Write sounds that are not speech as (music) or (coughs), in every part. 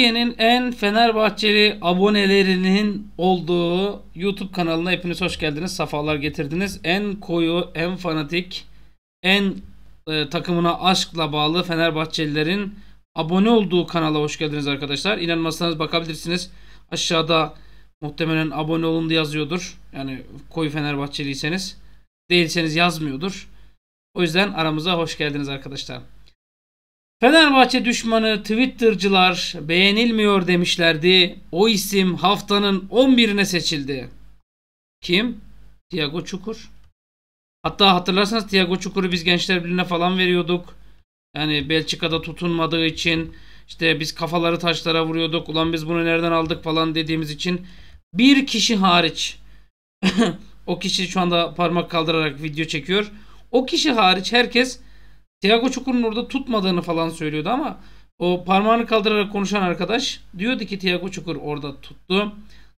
Türkiye'nin en Fenerbahçeli abonelerinin olduğu YouTube kanalına hepiniz hoş geldiniz. Safalar getirdiniz. En koyu, en fanatik, en e, takımına aşkla bağlı Fenerbahçelilerin abone olduğu kanala hoş geldiniz arkadaşlar. İnanmazsanız bakabilirsiniz. Aşağıda muhtemelen abone olun diye yazıyordur. Yani koyu Fenerbahçeliyseniz. Değilseniz yazmıyordur. O yüzden aramıza hoş geldiniz arkadaşlar. Fenerbahçe düşmanı Twitter'cılar beğenilmiyor demişlerdi. O isim haftanın 11'ine seçildi. Kim? Tiago Çukur. Hatta hatırlarsanız Tiago Çukur'u biz Gençler Birliği'ne falan veriyorduk. Yani Belçika'da tutunmadığı için işte biz kafaları taşlara vuruyorduk. Ulan biz bunu nereden aldık falan dediğimiz için bir kişi hariç (laughs) o kişi şu anda parmak kaldırarak video çekiyor. O kişi hariç herkes Tiago Çukur'un orada tutmadığını falan söylüyordu ama o parmağını kaldırarak konuşan arkadaş diyordu ki Tiago Çukur orada tuttu.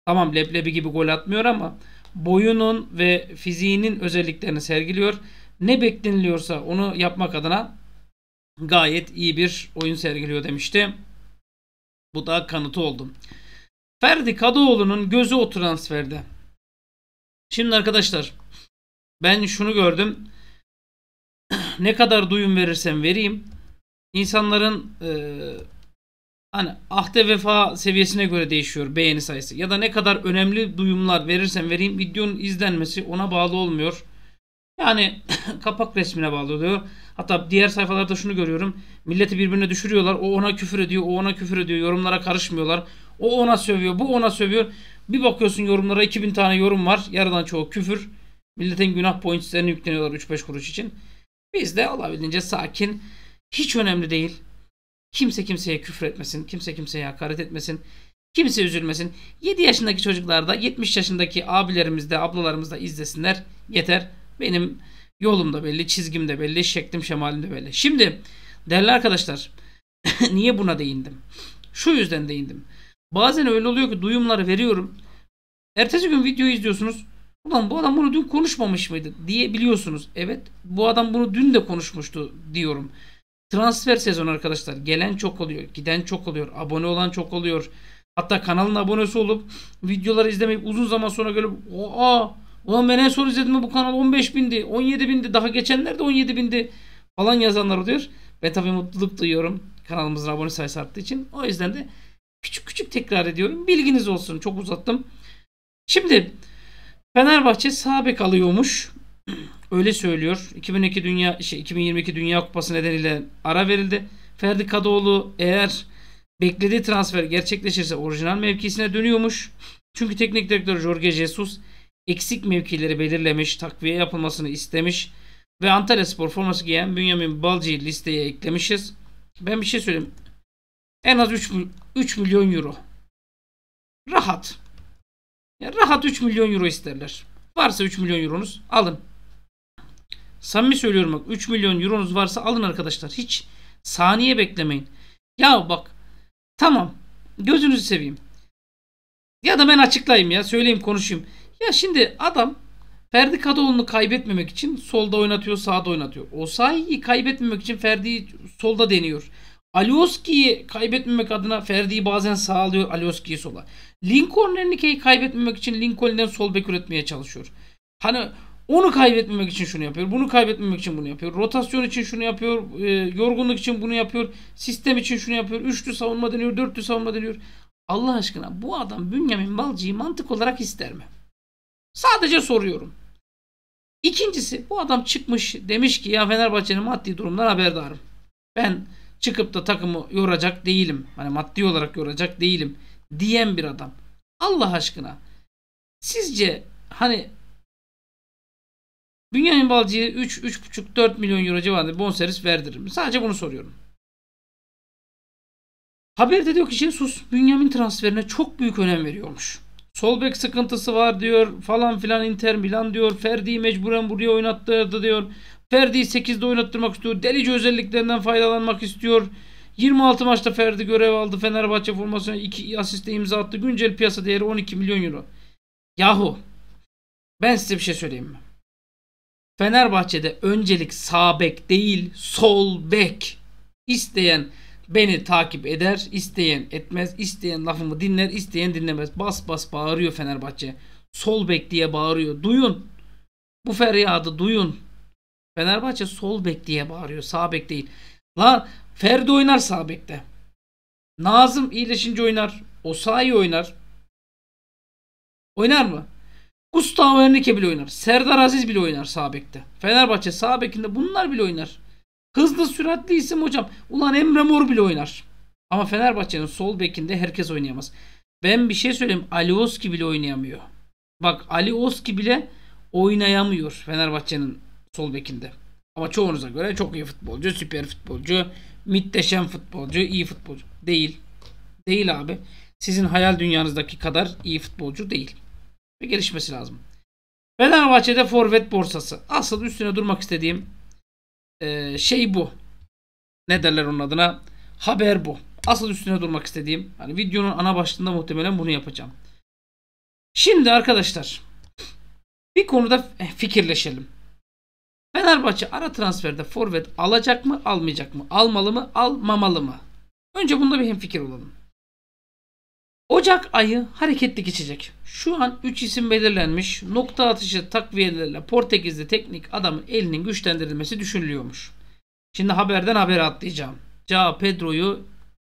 Tamam leblebi gibi gol atmıyor ama boyunun ve fiziğinin özelliklerini sergiliyor. Ne bekleniliyorsa onu yapmak adına gayet iyi bir oyun sergiliyor demişti. Bu da kanıtı oldu. Ferdi Kadıoğlu'nun gözü o transferde. Şimdi arkadaşlar ben şunu gördüm ne kadar duyum verirsem vereyim insanların e, hani ahde vefa seviyesine göre değişiyor beğeni sayısı. Ya da ne kadar önemli duyumlar verirsem vereyim videonun izlenmesi ona bağlı olmuyor. Yani (coughs) kapak resmine bağlı oluyor. Hatta diğer sayfalarda şunu görüyorum. Milleti birbirine düşürüyorlar. O ona küfür ediyor, o ona küfür ediyor. Yorumlara karışmıyorlar. O ona sövüyor, bu ona sövüyor. Bir bakıyorsun yorumlara 2000 tane yorum var. Yarıdan çoğu küfür. Milletin günah pointslerini yükleniyorlar 3-5 kuruş için. Biz de olabildiğince sakin. Hiç önemli değil. Kimse kimseye küfür etmesin. Kimse kimseye hakaret etmesin. Kimse üzülmesin. 7 yaşındaki çocuklarda 70 yaşındaki abilerimiz de ablalarımız da izlesinler. Yeter. Benim yolum da belli, çizgim de belli, şeklim şemalim de belli. Şimdi değerli arkadaşlar (laughs) niye buna değindim? Şu yüzden değindim. Bazen öyle oluyor ki duyumları veriyorum. Ertesi gün videoyu izliyorsunuz. Ulan bu adam bunu dün konuşmamış mıydı diye biliyorsunuz. Evet bu adam bunu dün de konuşmuştu diyorum. Transfer sezonu arkadaşlar. Gelen çok oluyor. Giden çok oluyor. Abone olan çok oluyor. Hatta kanalın abonesi olup videoları izlemek uzun zaman sonra gelip aa ulan ben en son izledim bu kanal 15 bindi 17 bindi daha geçenlerde 17 bindi falan yazanlar oluyor. Ve tabi mutluluk duyuyorum kanalımızın abone sayısı arttığı için. O yüzden de küçük küçük tekrar ediyorum. Bilginiz olsun. Çok uzattım. Şimdi Fenerbahçe sabek alıyormuş. Öyle söylüyor. 2002 Dünya şey 2022 Dünya Kupası nedeniyle ara verildi. Ferdi Kadıoğlu eğer beklediği transfer gerçekleşirse orijinal mevkisine dönüyormuş. Çünkü teknik direktör Jorge Jesus eksik mevkileri belirlemiş, takviye yapılmasını istemiş ve Antalya Spor forması giyen Bünyamin Balcı'yı listeye eklemişiz. Ben bir şey söyleyeyim. En az 3, 3 milyon euro. Rahat. Yani rahat 3 milyon euro isterler. Varsa 3 milyon euronuz alın. Samimi söylüyorum bak 3 milyon euronuz varsa alın arkadaşlar. Hiç saniye beklemeyin. Ya bak tamam gözünüzü seveyim. Ya da ben açıklayayım ya söyleyeyim konuşayım. Ya şimdi adam Ferdi Kadıoğlu'nu kaybetmemek için solda oynatıyor sağda oynatıyor. O Osayi'yi kaybetmemek için Ferdi'yi solda deniyor. Alioski'yi kaybetmemek adına Ferdi'yi bazen sağlıyor alıyor, Alioski'yi sola. Lincoln Enrique'yi kaybetmemek için Lincoln'den sol bek üretmeye çalışıyor. Hani onu kaybetmemek için şunu yapıyor. Bunu kaybetmemek için bunu yapıyor. Rotasyon için şunu yapıyor. E, yorgunluk için bunu yapıyor. Sistem için şunu yapıyor. Üçlü savunma deniyor. Dörtlü savunma deniyor. Allah aşkına bu adam Bünyamin Balcı'yı mantık olarak ister mi? Sadece soruyorum. İkincisi bu adam çıkmış demiş ki ya Fenerbahçe'nin maddi durumdan haberdarım. Ben çıkıp da takımı yoracak değilim. Hani maddi olarak yoracak değilim diyen bir adam. Allah aşkına. Sizce hani Bünyamin Balcı'ya 3 3,5 4 milyon euro civarında bonservis verdirir mi? Sadece bunu soruyorum. Haberde diyor ki Jesus şey, Bünyamin transferine çok büyük önem veriyormuş. Sol bek sıkıntısı var diyor falan filan Inter Milan diyor. Ferdi'yi mecburen buraya oynattırdı diyor. Ferdi'yi 8'de oynatmak istiyor. Delici özelliklerinden faydalanmak istiyor. 26 maçta Ferdi görev aldı. Fenerbahçe formasyonu 2 asiste imza attı. Güncel piyasa değeri 12 milyon euro. Yahu ben size bir şey söyleyeyim mi? Fenerbahçe'de öncelik sağ bek değil sol bek. İsteyen beni takip eder, isteyen etmez, isteyen lafımı dinler, isteyen dinlemez. Bas bas bağırıyor Fenerbahçe. Sol bek diye bağırıyor. Duyun. Bu feryadı duyun. Fenerbahçe sol bek diye bağırıyor. Sağ bek değil. Lan Ferdi oynar sağ bekte. Nazım iyileşince oynar. Osayi oynar. Oynar mı? Gustavo Henrique bile oynar. Serdar Aziz bile oynar sağ bekte. Fenerbahçe sağ bekinde bunlar bile oynar. Hızlı süratli isim hocam. Ulan Emre Mor bile oynar. Ama Fenerbahçe'nin sol bekinde herkes oynayamaz. Ben bir şey söyleyeyim. Ali Oski bile oynayamıyor. Bak Ali Oski bile oynayamıyor Fenerbahçe'nin Sol bekinde. Ama çoğunuza göre çok iyi futbolcu, süper futbolcu, mitteşem futbolcu, iyi futbolcu. Değil. Değil abi. Sizin hayal dünyanızdaki kadar iyi futbolcu değil. Ve gelişmesi lazım. Fenerbahçe'de forvet borsası. Asıl üstüne durmak istediğim e, şey bu. Ne derler onun adına? Haber bu. Asıl üstüne durmak istediğim. Hani videonun ana başlığında muhtemelen bunu yapacağım. Şimdi arkadaşlar bir konuda e, fikirleşelim. Fenerbahçe ara transferde forvet alacak mı almayacak mı? Almalı mı almamalı mı? Önce bunda bir hemfikir olalım. Ocak ayı hareketli geçecek. Şu an 3 isim belirlenmiş. Nokta atışı takviyelerle Portekizli teknik adamın elinin güçlendirilmesi düşünülüyormuş. Şimdi haberden habere atlayacağım. Ca Pedro'yu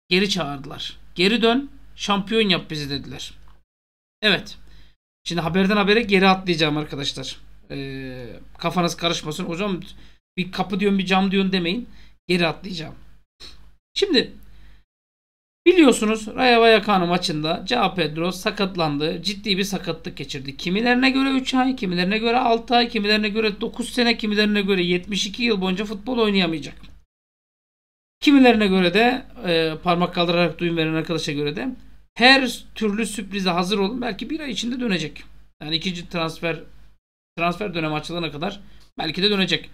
geri çağırdılar. Geri dön şampiyon yap bizi dediler. Evet. Şimdi haberden habere geri atlayacağım arkadaşlar. E, kafanız karışmasın. Hocam bir kapı diyorsun bir cam diyorsun demeyin. Geri atlayacağım. Şimdi biliyorsunuz Raya Vallecano maçında Cao Pedro sakatlandı. Ciddi bir sakatlık geçirdi. Kimilerine göre 3 ay, kimilerine göre 6 ay, kimilerine göre 9 sene, kimilerine göre 72 yıl boyunca futbol oynayamayacak. Kimilerine göre de e, parmak kaldırarak duyum veren arkadaşa göre de her türlü sürprize hazır olun. Belki bir ay içinde dönecek. Yani ikinci transfer transfer dönem açılana kadar belki de dönecek.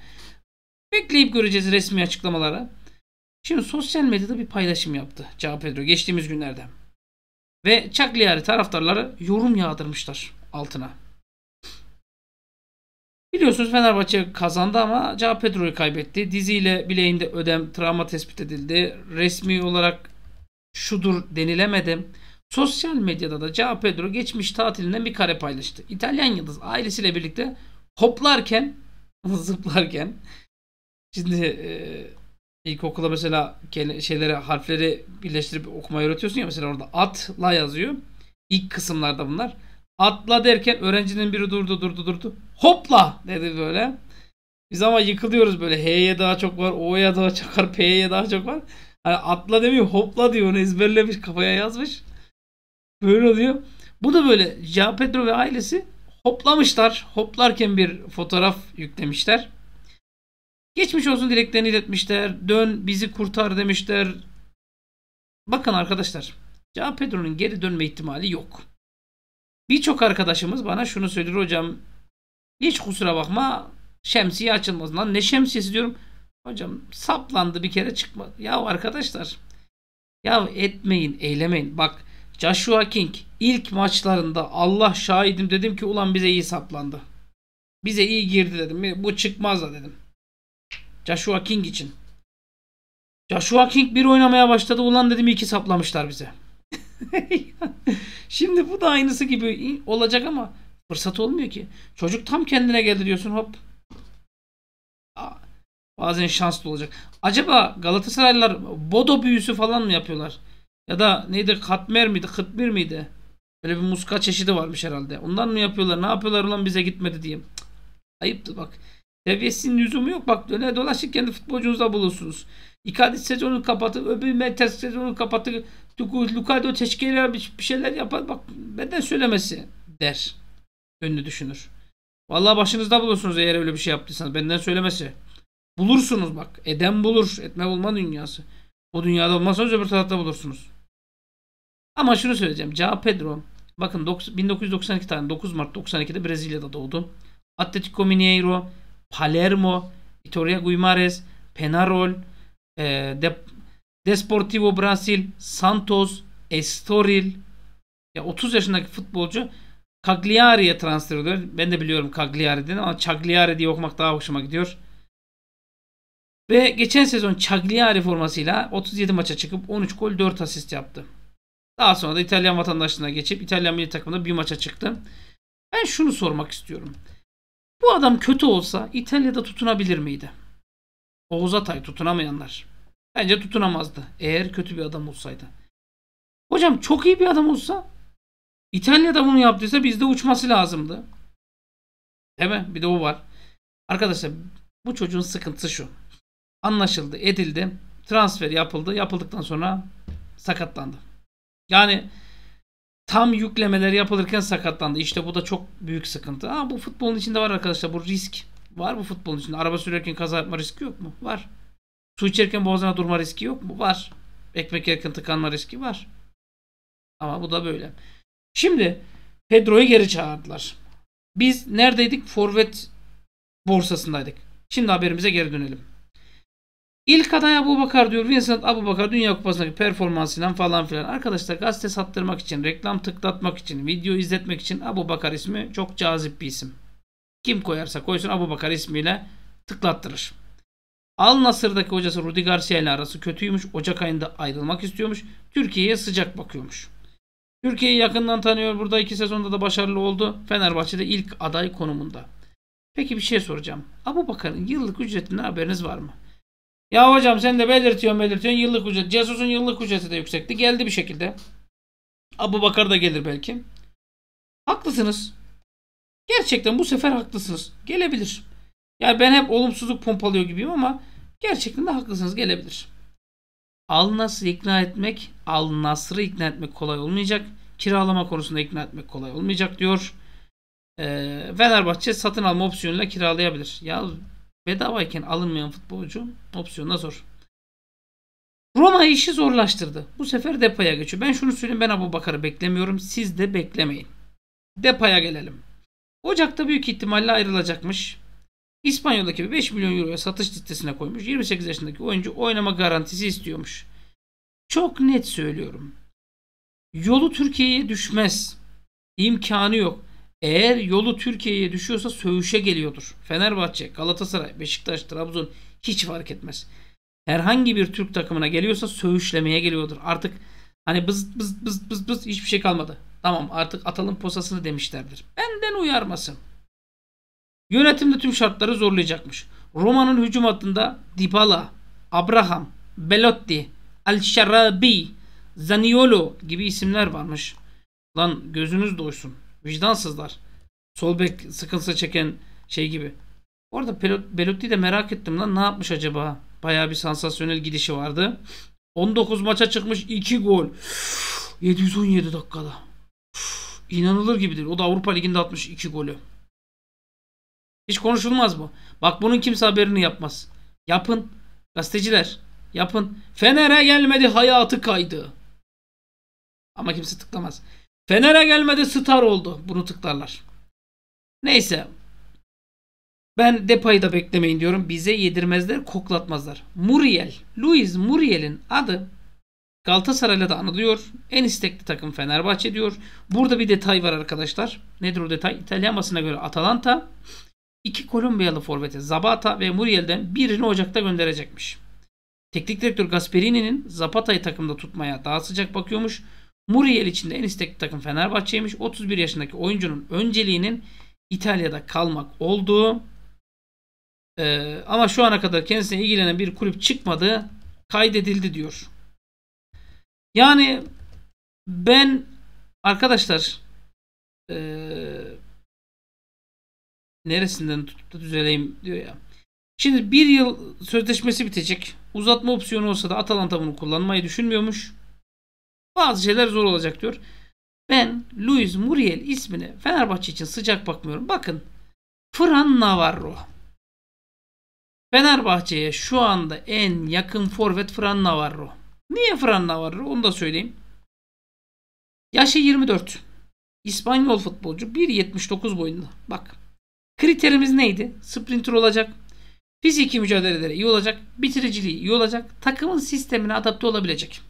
Bekleyip göreceğiz resmi açıklamalara. Şimdi sosyal medyada bir paylaşım yaptı Cao Pedro geçtiğimiz günlerde. Ve Çakliyari taraftarları yorum yağdırmışlar altına. Biliyorsunuz Fenerbahçe kazandı ama Cao Pedro'yu kaybetti. Diziyle bileğinde ödem, travma tespit edildi. Resmi olarak şudur denilemedi. Sosyal medyada da Cao Pedro geçmiş tatilinden bir kare paylaştı. İtalyan yıldız ailesiyle birlikte hoplarken, (laughs) zıplarken şimdi e, ilkokula mesela şeyleri harfleri birleştirip okumayı öğretiyorsun ya mesela orada atla yazıyor. İlk kısımlarda bunlar. Atla derken öğrencinin biri durdu durdu durdu. Hopla dedi böyle. Biz ama yıkılıyoruz böyle. H'ye daha çok var, O'ya daha çok var, P'ye daha çok var. Hani atla demiyor hopla diyor onu ezberlemiş kafaya yazmış. Böyle oluyor. Bu da böyle Jean Pedro ve ailesi hoplamışlar. Hoplarken bir fotoğraf yüklemişler. Geçmiş olsun dileklerini iletmişler. Dön bizi kurtar demişler. Bakın arkadaşlar. Jean Pedro'nun geri dönme ihtimali yok. Birçok arkadaşımız bana şunu söyler hocam. Hiç kusura bakma şemsiye açılmaz. Lan ne şemsiyesi diyorum. Hocam saplandı bir kere çıkma. Ya arkadaşlar. Ya etmeyin eylemeyin. Bak Joshua King ilk maçlarında Allah şahidim dedim ki ulan bize iyi saplandı. Bize iyi girdi dedim. Bu çıkmaz da dedim. Joshua King için. Joshua King bir oynamaya başladı. Ulan dedim iki saplamışlar bize. (laughs) Şimdi bu da aynısı gibi olacak ama fırsat olmuyor ki. Çocuk tam kendine geldi diyorsun hop. Bazen şanslı olacak. Acaba Galatasaraylılar Bodo büyüsü falan mı yapıyorlar? Ya da neydi katmer miydi kıtmir miydi? Böyle bir muska çeşidi varmış herhalde. Ondan mı yapıyorlar? Ne yapıyorlar ulan bize gitmedi diyeyim. ayıptı bak. Seviyesinin lüzumu yok bak. Döne dolaşık kendi futbolcunuzda bulursunuz. Icardi sezonu kapatıp öbür Mertes sezonu kapatıp Lukaku teşkil bir şeyler yapar. Bak benden söylemesi der. Önünü düşünür. Vallahi başınızda bulursunuz eğer öyle bir şey yaptıysanız. Benden söylemesi. Bulursunuz bak. Eden bulur. Etme bulma dünyası. O dünyada olmazsanız öbür tarafta bulursunuz. Ama şunu söyleyeceğim. Cao Pedro bakın 1992 tane 9 Mart 92'de Brezilya'da doğdu. Atletico Mineiro, Palermo, Vitória Guimarães, Penarol, e, De, Desportivo Brasil, Santos, Estoril. Ya 30 yaşındaki futbolcu Cagliari'ye transfer oluyor. Ben de biliyorum Cagliari Cagliari'den ama Cagliari diye okumak daha hoşuma gidiyor. Ve geçen sezon Cagliari formasıyla 37 maça çıkıp 13 gol 4 asist yaptı. Daha sonra da İtalyan vatandaşlığına geçip İtalyan milli takımında bir maça çıktı. Ben şunu sormak istiyorum. Bu adam kötü olsa İtalya'da tutunabilir miydi? Oğuz Atay tutunamayanlar. Bence tutunamazdı eğer kötü bir adam olsaydı. Hocam çok iyi bir adam olsa İtalya'da bunu yaptıysa bizde uçması lazımdı. Değil mi? Bir de o var. Arkadaşlar bu çocuğun sıkıntısı şu. Anlaşıldı, edildi, transfer yapıldı. Yapıldıktan sonra sakatlandı. Yani tam yüklemeler yapılırken sakatlandı. İşte bu da çok büyük sıkıntı. Ama bu futbolun içinde var arkadaşlar. Bu risk var bu futbolun içinde. Araba sürerken kaza yapma riski yok mu? Var. Su içerken boğazına durma riski yok mu? Var. Ekmek yerken tıkanma riski var. Ama bu da böyle. Şimdi Pedro'yu geri çağırdılar. Biz neredeydik? Forvet borsasındaydık. Şimdi haberimize geri dönelim. İlk aday Abu Bakar diyor. Vincent Abu Bakar Dünya Kupası'ndaki performansıyla falan filan. Arkadaşlar gazete sattırmak için, reklam tıklatmak için, video izletmek için Abu Bakar ismi çok cazip bir isim. Kim koyarsa koysun Abu Bakar ismiyle tıklattırır. Al Nasır'daki hocası Rudi Garcia ile arası kötüymüş. Ocak ayında ayrılmak istiyormuş. Türkiye'ye sıcak bakıyormuş. Türkiye'yi yakından tanıyor. Burada iki sezonda da başarılı oldu. Fenerbahçe'de ilk aday konumunda. Peki bir şey soracağım. Abu Bakar'ın yıllık ücretinden haberiniz var mı? Ya hocam sen de belirtiyorsun belirtiyorsun yıllık ücret. Jesus'un yıllık ücreti de yüksekti. Geldi bir şekilde. Abu Bakar da gelir belki. Haklısınız. Gerçekten bu sefer haklısınız. Gelebilir. Yani ben hep olumsuzluk pompalıyor gibiyim ama gerçekten de haklısınız. Gelebilir. Al nasıl ikna etmek, Al Nasr'ı ikna etmek kolay olmayacak. Kiralama konusunda ikna etmek kolay olmayacak diyor. Ee, Fenerbahçe satın alma opsiyonuyla kiralayabilir. Ya bedavayken alınmayan futbolcu opsiyonda zor. Roma işi zorlaştırdı. Bu sefer depoya geçiyor. Ben şunu söyleyeyim ben Abu Bakar'ı beklemiyorum. Siz de beklemeyin. Depay'a gelelim. Ocak'ta büyük ihtimalle ayrılacakmış. İspanya'daki 5 milyon euroya satış listesine koymuş. 28 yaşındaki oyuncu oynama garantisi istiyormuş. Çok net söylüyorum. Yolu Türkiye'ye düşmez. İmkanı yok. Eğer yolu Türkiye'ye düşüyorsa söğüşe geliyordur. Fenerbahçe, Galatasaray, Beşiktaş, Trabzon hiç fark etmez. Herhangi bir Türk takımına geliyorsa söğüşlemeye geliyordur. Artık hani bız bız bız bız bız hiçbir şey kalmadı. Tamam artık atalım posasını demişlerdir. Benden uyarmasın. Yönetimde tüm şartları zorlayacakmış. Roma'nın hücum hattında Dybala, Abraham, Belotti, Al-Sharabi, Zaniolo gibi isimler varmış. Lan gözünüz doysun. Vicdansızlar. Sol bek sıkıntısı çeken şey gibi. Orada Belotti de merak ettim lan ne yapmış acaba? Bayağı bir sansasyonel gidişi vardı. 19 maça çıkmış 2 gol. 717 dakikada. İnanılır gibidir. O da Avrupa Ligi'nde atmış 2 golü. Hiç konuşulmaz bu. Bak bunun kimse haberini yapmaz. Yapın. Gazeteciler yapın. Fener'e gelmedi hayatı kaydı. Ama kimse tıklamaz. Fener'e gelmedi star oldu. Bunu tıklarlar. Neyse. Ben Depay'ı da beklemeyin diyorum. Bize yedirmezler, koklatmazlar. Muriel, Luis Muriel'in adı Galatasaray'la da anılıyor. En istekli takım Fenerbahçe diyor. Burada bir detay var arkadaşlar. Nedir o detay? İtalyan basına göre Atalanta iki Kolombiyalı forvete Zabata ve Muriel'den birini Ocak'ta gönderecekmiş. Teknik direktör Gasperini'nin Zapata'yı takımda tutmaya daha sıcak bakıyormuş. Muriel için de en istekli takım Fenerbahçe'ymiş. 31 yaşındaki oyuncunun önceliğinin İtalya'da kalmak olduğu. Ee, ama şu ana kadar kendisine ilgilenen bir kulüp çıkmadı. Kaydedildi diyor. Yani ben arkadaşlar ee, neresinden tutup da düzeleyim diyor ya. Şimdi bir yıl sözleşmesi bitecek. Uzatma opsiyonu olsa da Atalanta bunu kullanmayı düşünmüyormuş. Bazı şeyler zor olacak diyor. Ben Luis Muriel ismine Fenerbahçe için sıcak bakmıyorum. Bakın Fran Navarro. Fenerbahçe'ye şu anda en yakın forvet Fran Navarro. Niye Fran Navarro? Onu da söyleyeyim. Yaşı 24. İspanyol futbolcu 1.79 boyunda. Bak. Kriterimiz neydi? Sprinter olacak. Fiziki mücadelelere iyi olacak. Bitiriciliği iyi olacak. Takımın sistemine adapte olabilecek.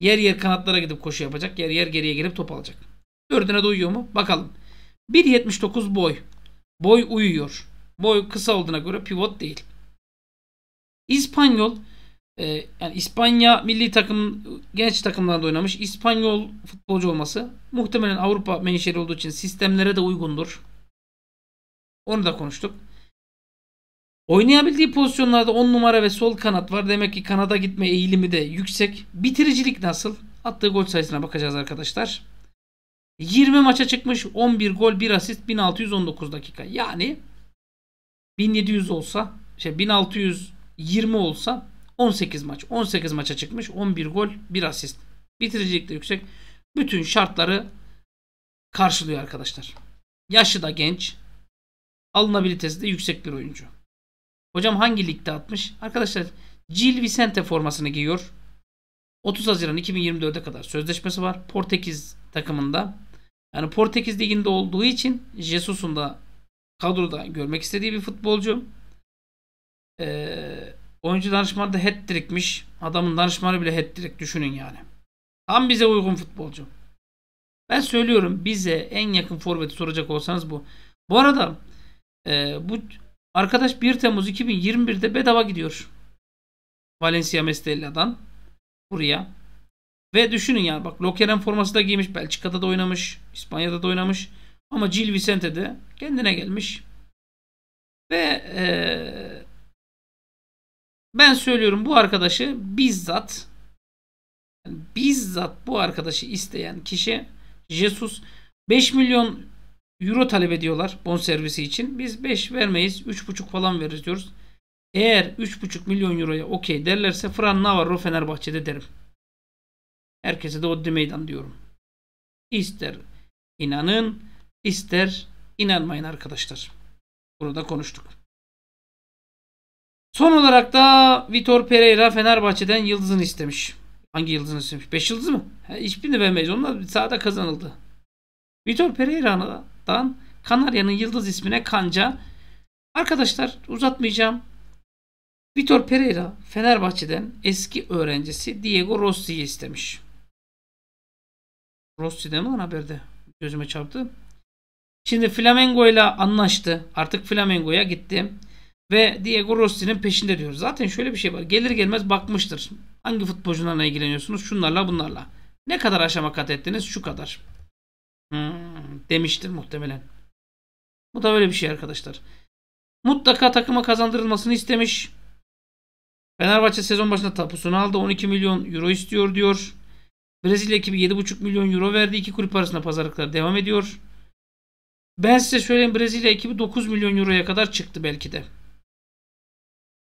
Yer yer kanatlara gidip koşu yapacak. Yer yer geriye girip top alacak. Dördüne de uyuyor mu? Bakalım. 1.79 boy. Boy uyuyor. Boy kısa olduğuna göre pivot değil. İspanyol e, yani İspanya milli takım genç takımlarda oynamış. İspanyol futbolcu olması muhtemelen Avrupa menşeli olduğu için sistemlere de uygundur. Onu da konuştuk. Oynayabildiği pozisyonlarda 10 numara ve sol kanat var. Demek ki kanada gitme eğilimi de yüksek. Bitiricilik nasıl? Attığı gol sayısına bakacağız arkadaşlar. 20 maça çıkmış 11 gol 1 asist 1619 dakika. Yani 1700 olsa şey 1620 olsa 18 maç. 18 maça çıkmış 11 gol 1 asist. Bitiricilik de yüksek. Bütün şartları karşılıyor arkadaşlar. Yaşı da genç. Alınabilitesi de yüksek bir oyuncu. Hocam hangi ligde atmış? Arkadaşlar Gil Vicente formasını giyiyor. 30 Haziran 2024'e kadar sözleşmesi var. Portekiz takımında. Yani Portekiz liginde olduğu için Jesus'un da kadroda görmek istediği bir futbolcu. Ee, oyuncu danışmanı da hat-trickmiş. Adamın danışmanı bile hat düşünün yani. Tam bize uygun futbolcu. Ben söylüyorum bize en yakın forveti soracak olsanız bu. Bu arada e, bu Arkadaş 1 Temmuz 2021'de bedava gidiyor. Valencia Mestella'dan buraya. Ve düşünün yani bak Lokeren forması da giymiş. Belçika'da da oynamış. İspanya'da da oynamış. Ama Gil Vicente'de kendine gelmiş. Ve ee, ben söylüyorum bu arkadaşı bizzat yani bizzat bu arkadaşı isteyen kişi Jesus 5 milyon euro talep ediyorlar bon servisi için. Biz 5 vermeyiz. 3,5 falan veririz diyoruz. Eğer 3,5 milyon euroya okey derlerse Fran Navarro Fenerbahçe'de derim. Herkese de o de meydan diyorum. İster inanın ister inanmayın arkadaşlar. Bunu da konuştuk. Son olarak da Vitor Pereira Fenerbahçe'den yıldızını istemiş. Hangi yıldızını istemiş? 5 yıldız mı? Hiçbirini vermeyiz. Onlar sahada kazanıldı. Vitor Pereira'na Kanat'tan Kanarya'nın yıldız ismine Kanca. Arkadaşlar uzatmayacağım. Vitor Pereira Fenerbahçe'den eski öğrencisi Diego Rossi'yi istemiş. Rossi'de mi lan haberde? Gözüme çarptı. Şimdi Flamengo ile anlaştı. Artık Flamengo'ya gitti. Ve Diego Rossi'nin peşinde diyor. Zaten şöyle bir şey var. Gelir gelmez bakmıştır. Hangi futbolcularla ilgileniyorsunuz? Şunlarla bunlarla. Ne kadar aşama kat ettiniz? Şu kadar. Hmm demiştir muhtemelen. Bu da böyle bir şey arkadaşlar. Mutlaka takıma kazandırılmasını istemiş. Fenerbahçe sezon başında tapusunu aldı. 12 milyon euro istiyor diyor. Brezilya ekibi 7,5 milyon euro verdi. İki kulüp arasında pazarlıklar devam ediyor. Ben size söyleyeyim Brezilya ekibi 9 milyon euroya kadar çıktı belki de.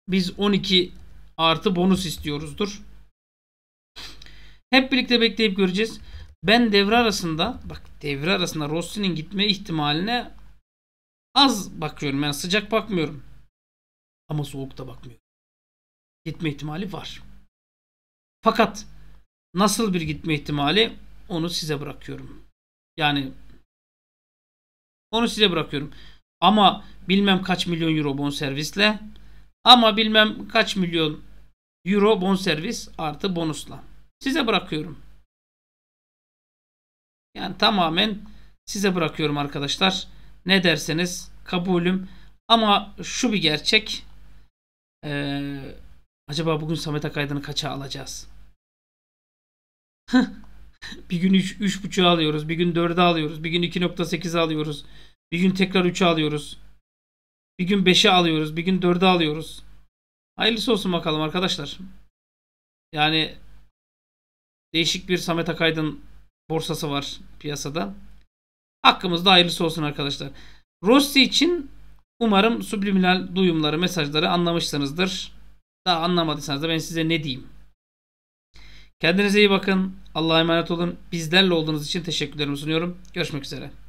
Biz 12 artı bonus istiyoruzdur. Hep birlikte bekleyip göreceğiz ben devre arasında bak devre arasında Rossi'nin gitme ihtimaline az bakıyorum. Yani sıcak bakmıyorum. Ama soğuk da bakmıyorum. Gitme ihtimali var. Fakat nasıl bir gitme ihtimali onu size bırakıyorum. Yani onu size bırakıyorum. Ama bilmem kaç milyon euro bon servisle ama bilmem kaç milyon euro bon servis artı bonusla. Size bırakıyorum. Yani tamamen size bırakıyorum arkadaşlar. Ne derseniz kabulüm. Ama şu bir gerçek. Ee, acaba bugün Samet Akaydın'ı kaça alacağız? bir gün 3.5'ü alıyoruz. Bir gün 4'ü alıyoruz. Bir gün 2.8'i alıyoruz. Bir gün tekrar 3'ü alıyoruz. Bir gün 5'i alıyoruz. Bir gün 4'ü alıyoruz. Hayırlısı olsun bakalım arkadaşlar. Yani değişik bir Samet Akaydın borsası var piyasada. Hakkımızda hayırlısı olsun arkadaşlar. Rossi için umarım subliminal duyumları, mesajları anlamışsınızdır. Daha anlamadıysanız da ben size ne diyeyim. Kendinize iyi bakın. Allah'a emanet olun. Bizlerle olduğunuz için teşekkürlerimi sunuyorum. Görüşmek üzere.